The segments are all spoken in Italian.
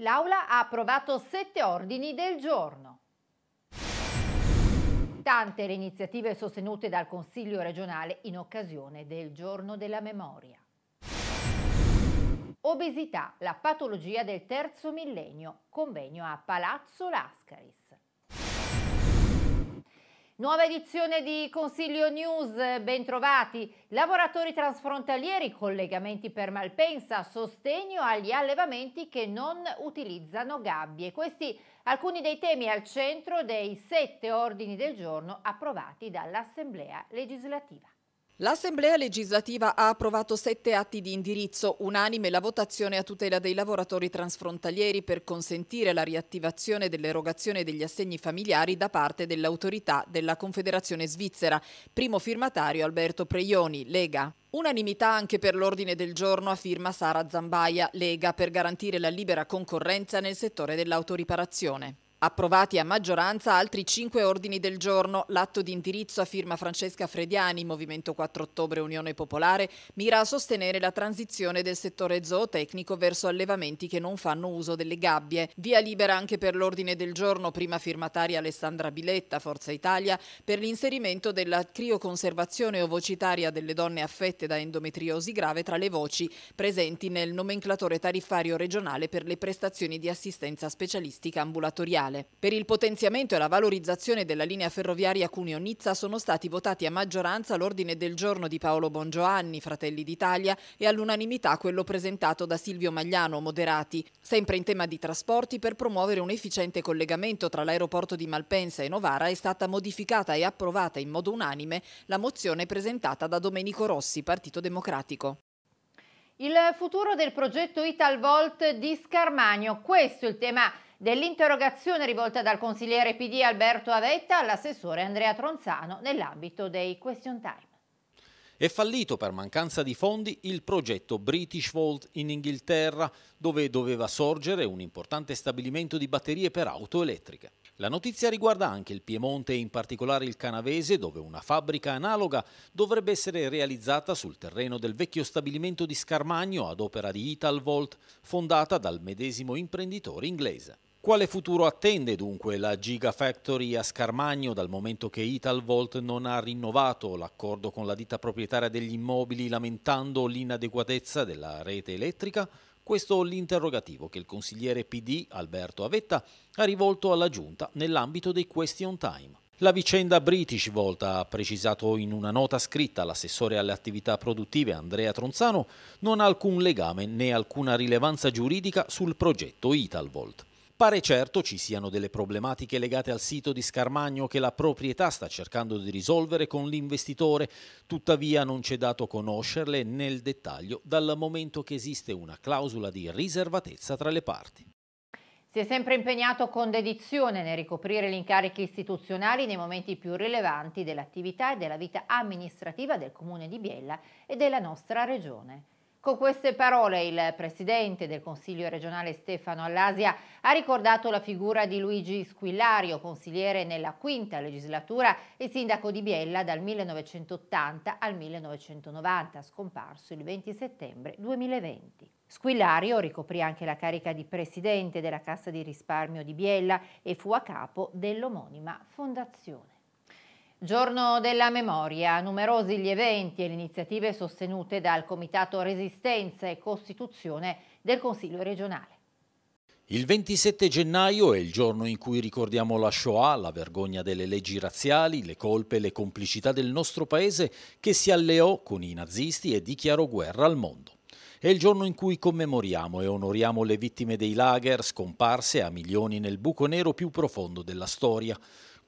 L'Aula ha approvato sette ordini del giorno. Tante le iniziative sostenute dal Consiglio regionale in occasione del Giorno della Memoria. Obesità, la patologia del terzo millennio, convegno a Palazzo Lascaris. Nuova edizione di Consiglio News, bentrovati. Lavoratori transfrontalieri, collegamenti per Malpensa, sostegno agli allevamenti che non utilizzano gabbie. Questi alcuni dei temi al centro dei sette ordini del giorno approvati dall'Assemblea legislativa. L'Assemblea legislativa ha approvato sette atti di indirizzo, unanime la votazione a tutela dei lavoratori transfrontalieri per consentire la riattivazione dell'erogazione degli assegni familiari da parte dell'autorità della Confederazione Svizzera. Primo firmatario Alberto Preioni, Lega. Unanimità anche per l'ordine del giorno a firma Sara Zambaia, Lega, per garantire la libera concorrenza nel settore dell'autoriparazione. Approvati a maggioranza altri cinque ordini del giorno. L'atto di indirizzo a firma Francesca Frediani, Movimento 4 Ottobre Unione Popolare, mira a sostenere la transizione del settore zootecnico verso allevamenti che non fanno uso delle gabbie. Via libera anche per l'ordine del giorno, prima firmataria Alessandra Biletta, Forza Italia, per l'inserimento della crioconservazione ovocitaria delle donne affette da endometriosi grave tra le voci presenti nel nomenclatore tariffario regionale per le prestazioni di assistenza specialistica ambulatoriale. Mondiale. Per il potenziamento e la valorizzazione della linea ferroviaria Cuneo-Nizza sono stati votati a maggioranza l'ordine del giorno di Paolo Bongioanni, Fratelli d'Italia, e all'unanimità quello presentato da Silvio Magliano, Moderati, sempre in tema di trasporti per promuovere un efficiente collegamento tra l'aeroporto di Malpensa e Novara è stata modificata e approvata in modo unanime la mozione presentata da Domenico Rossi, Partito Democratico. Il futuro del progetto Italvolt di Scarmagno, questo è il tema dell'interrogazione rivolta dal consigliere PD Alberto Avetta all'assessore Andrea Tronzano nell'ambito dei Question Time. È fallito per mancanza di fondi il progetto British Vault in Inghilterra, dove doveva sorgere un importante stabilimento di batterie per auto elettriche. La notizia riguarda anche il Piemonte e in particolare il Canavese, dove una fabbrica analoga dovrebbe essere realizzata sul terreno del vecchio stabilimento di Scarmagno ad opera di Italvolt, fondata dal medesimo imprenditore inglese. Quale futuro attende dunque la Gigafactory a Scarmagno dal momento che Italvolt non ha rinnovato l'accordo con la ditta proprietaria degli immobili lamentando l'inadeguatezza della rete elettrica? Questo l'interrogativo che il consigliere PD Alberto Avetta ha rivolto alla Giunta nell'ambito dei question time. La vicenda British Volt ha precisato in una nota scritta all'assessore alle attività produttive Andrea Tronzano non ha alcun legame né alcuna rilevanza giuridica sul progetto Italvolt. Pare certo ci siano delle problematiche legate al sito di Scarmagno che la proprietà sta cercando di risolvere con l'investitore, tuttavia non c'è dato conoscerle nel dettaglio dal momento che esiste una clausola di riservatezza tra le parti. Si è sempre impegnato con dedizione nel ricoprire gli incarichi istituzionali nei momenti più rilevanti dell'attività e della vita amministrativa del Comune di Biella e della nostra Regione. Con queste parole il presidente del Consiglio regionale Stefano Allasia ha ricordato la figura di Luigi Squillario, consigliere nella quinta legislatura e sindaco di Biella dal 1980 al 1990, scomparso il 20 settembre 2020. Squillario ricoprì anche la carica di presidente della Cassa di risparmio di Biella e fu a capo dell'omonima fondazione. Giorno della memoria, numerosi gli eventi e le iniziative sostenute dal Comitato Resistenza e Costituzione del Consiglio regionale. Il 27 gennaio è il giorno in cui ricordiamo la Shoah, la vergogna delle leggi razziali, le colpe e le complicità del nostro paese che si alleò con i nazisti e dichiarò guerra al mondo. È il giorno in cui commemoriamo e onoriamo le vittime dei lager scomparse a milioni nel buco nero più profondo della storia.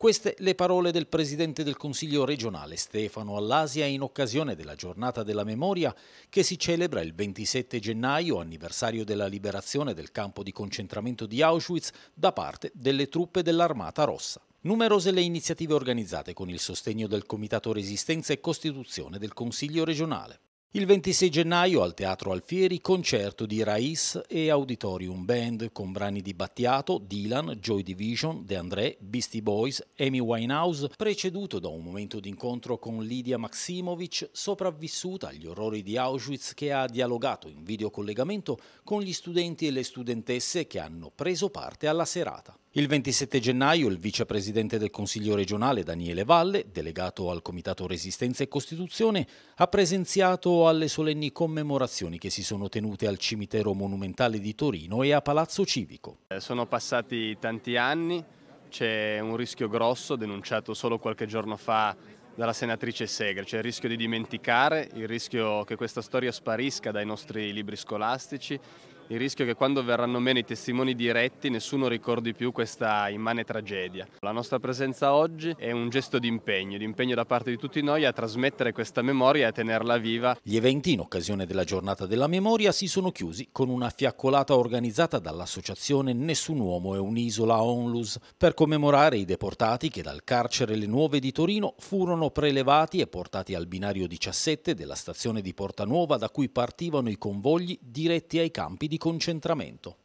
Queste le parole del presidente del Consiglio regionale Stefano Allasia in occasione della giornata della memoria che si celebra il 27 gennaio, anniversario della liberazione del campo di concentramento di Auschwitz da parte delle truppe dell'Armata Rossa. Numerose le iniziative organizzate con il sostegno del Comitato Resistenza e Costituzione del Consiglio regionale. Il 26 gennaio al Teatro Alfieri concerto di Raiz e Auditorium Band con brani di Battiato, Dylan, Joy Division, De André, Beastie Boys, Amy Winehouse, preceduto da un momento d'incontro con Lidia Maximovic, sopravvissuta agli orrori di Auschwitz che ha dialogato in videocollegamento con gli studenti e le studentesse che hanno preso parte alla serata. Il 27 gennaio il vicepresidente del Consiglio regionale Daniele Valle, delegato al Comitato Resistenza e Costituzione, ha presenziato alle solenni commemorazioni che si sono tenute al Cimitero Monumentale di Torino e a Palazzo Civico. Eh, sono passati tanti anni, c'è un rischio grosso denunciato solo qualche giorno fa dalla senatrice Segre, c'è il rischio di dimenticare, il rischio che questa storia sparisca dai nostri libri scolastici, il rischio è che quando verranno meno i testimoni diretti nessuno ricordi più questa immane tragedia. La nostra presenza oggi è un gesto di impegno, di impegno da parte di tutti noi a trasmettere questa memoria e a tenerla viva. Gli eventi in occasione della giornata della memoria si sono chiusi con una fiaccolata organizzata dall'associazione Nessun Uomo è un'isola Onlus per commemorare i deportati che dal carcere Le Nuove di Torino furono prelevati e portati al binario 17 della stazione di Porta Nuova da cui partivano i convogli diretti ai campi di di concentramento.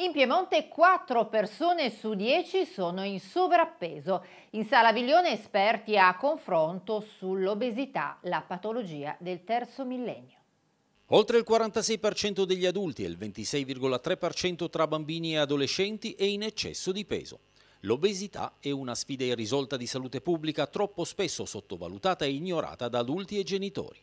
In Piemonte 4 persone su 10 sono in sovrappeso. In Sala Viglione esperti a confronto sull'obesità, la patologia del terzo millennio. Oltre il 46% degli adulti e il 26,3% tra bambini e adolescenti è in eccesso di peso. L'obesità è una sfida irrisolta di salute pubblica troppo spesso sottovalutata e ignorata da adulti e genitori.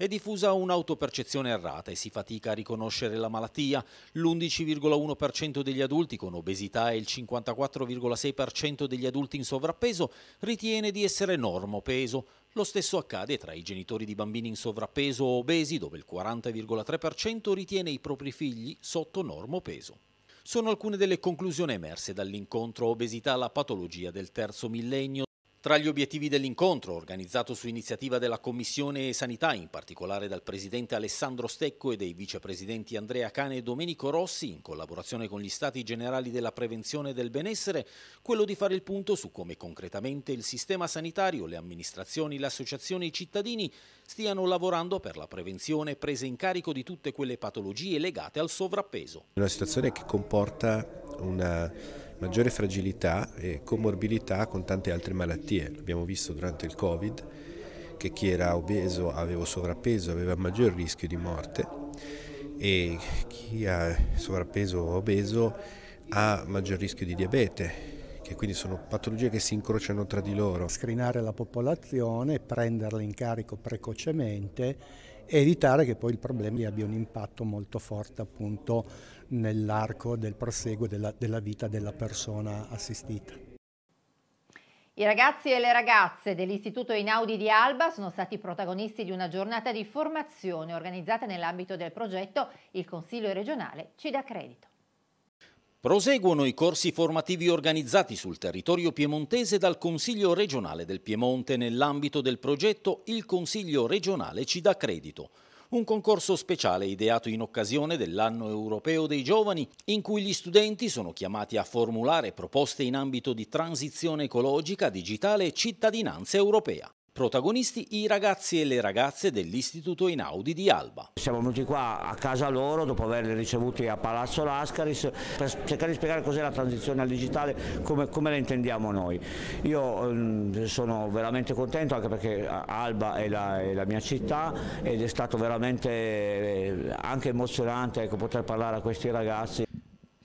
È diffusa un'autopercezione errata e si fatica a riconoscere la malattia. L'11,1% degli adulti con obesità e il 54,6% degli adulti in sovrappeso ritiene di essere peso. Lo stesso accade tra i genitori di bambini in sovrappeso o obesi, dove il 40,3% ritiene i propri figli sotto peso. sono alcune delle conclusioni emerse dall'incontro Obesità alla patologia del terzo millennio tra gli obiettivi dell'incontro, organizzato su iniziativa della Commissione Sanità, in particolare dal Presidente Alessandro Stecco e dei Vicepresidenti Andrea Cane e Domenico Rossi, in collaborazione con gli Stati Generali della Prevenzione e del Benessere, quello di fare il punto su come concretamente il sistema sanitario, le amministrazioni, le associazioni e i cittadini stiano lavorando per la prevenzione e presa in carico di tutte quelle patologie legate al sovrappeso. Una situazione che comporta una maggiore fragilità e comorbilità con tante altre malattie. L'abbiamo visto durante il Covid, che chi era obeso, aveva sovrappeso, aveva maggior rischio di morte e chi ha sovrappeso o obeso ha maggior rischio di diabete, che quindi sono patologie che si incrociano tra di loro. Screenare la popolazione, prenderla in carico precocemente e evitare che poi il problema abbia un impatto molto forte appunto nell'arco del proseguo della, della vita della persona assistita. I ragazzi e le ragazze dell'Istituto Inaudi di Alba sono stati protagonisti di una giornata di formazione organizzata nell'ambito del progetto Il Consiglio regionale ci dà credito. Proseguono i corsi formativi organizzati sul territorio piemontese dal Consiglio regionale del Piemonte nell'ambito del progetto Il Consiglio regionale ci dà credito un concorso speciale ideato in occasione dell'anno europeo dei giovani, in cui gli studenti sono chiamati a formulare proposte in ambito di transizione ecologica, digitale e cittadinanza europea. Protagonisti i ragazzi e le ragazze dell'Istituto Inaudi di Alba. Siamo venuti qua a casa loro dopo averli ricevuti a Palazzo Lascaris per cercare di spiegare cos'è la transizione al digitale, come, come la intendiamo noi. Io ehm, sono veramente contento anche perché Alba è la, è la mia città ed è stato veramente eh, anche emozionante ecco, poter parlare a questi ragazzi.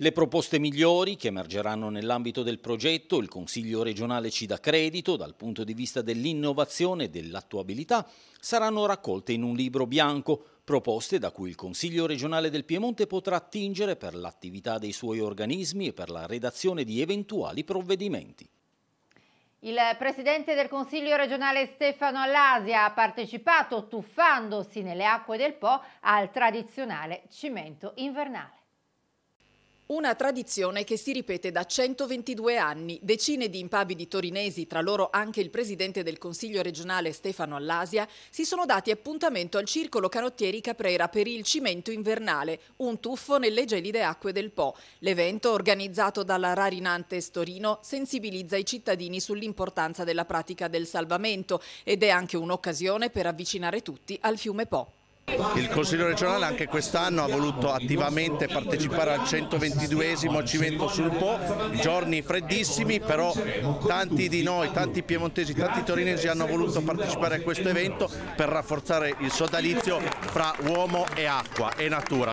Le proposte migliori che emergeranno nell'ambito del progetto, il Consiglio regionale ci dà credito dal punto di vista dell'innovazione e dell'attuabilità, saranno raccolte in un libro bianco, proposte da cui il Consiglio regionale del Piemonte potrà attingere per l'attività dei suoi organismi e per la redazione di eventuali provvedimenti. Il presidente del Consiglio regionale Stefano Allasia ha partecipato, tuffandosi nelle acque del Po, al tradizionale cimento invernale. Una tradizione che si ripete da 122 anni. Decine di impavidi torinesi, tra loro anche il presidente del Consiglio regionale Stefano Allasia, si sono dati appuntamento al Circolo Canottieri Caprera per il cimento invernale, un tuffo nelle gelide acque del Po. L'evento, organizzato dalla Rarinante Storino, sensibilizza i cittadini sull'importanza della pratica del salvamento ed è anche un'occasione per avvicinare tutti al fiume Po. Il Consiglio regionale anche quest'anno ha voluto attivamente partecipare al 122esimo Cimento sul Po, giorni freddissimi, però tanti di noi, tanti piemontesi, tanti torinesi hanno voluto partecipare a questo evento per rafforzare il sodalizio fra uomo e acqua e natura.